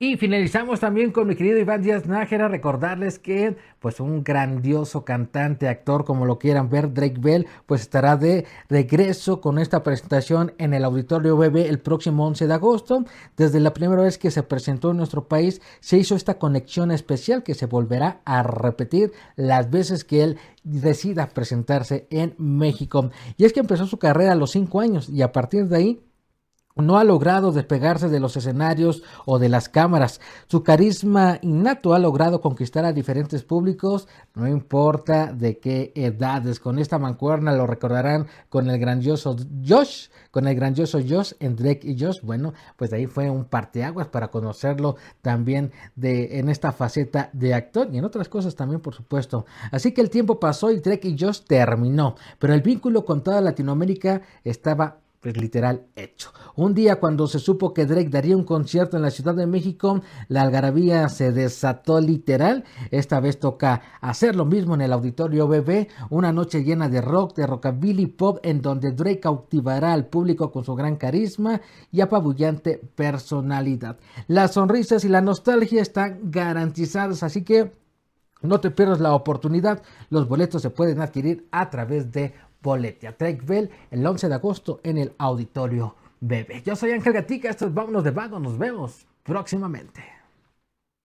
Y finalizamos también con mi querido Iván Díaz Nájera, recordarles que pues un grandioso cantante, actor, como lo quieran ver, Drake Bell, pues estará de regreso con esta presentación en el Auditorio BB el próximo 11 de agosto. Desde la primera vez que se presentó en nuestro país, se hizo esta conexión especial que se volverá a repetir las veces que él decida presentarse en México. Y es que empezó su carrera a los 5 años y a partir de ahí no ha logrado despegarse de los escenarios o de las cámaras. Su carisma innato ha logrado conquistar a diferentes públicos, no importa de qué edades. Con esta mancuerna lo recordarán con el grandioso Josh, con el grandioso Josh en Drake y Josh. Bueno, pues ahí fue un parteaguas para conocerlo también de, en esta faceta de actor y en otras cosas también, por supuesto. Así que el tiempo pasó y Drake y Josh terminó, pero el vínculo con toda Latinoamérica estaba es pues, literal hecho. Un día cuando se supo que Drake daría un concierto en la Ciudad de México, la algarabía se desató literal. Esta vez toca hacer lo mismo en el auditorio BB, una noche llena de rock, de rockabilly pop, en donde Drake cautivará al público con su gran carisma y apabullante personalidad. Las sonrisas y la nostalgia están garantizadas, así que no te pierdas la oportunidad. Los boletos se pueden adquirir a través de Boletia, a Bell el 11 de agosto en el Auditorio Bebé. Yo soy Ángel Gatica, esto es Vámonos de Vago, nos vemos próximamente.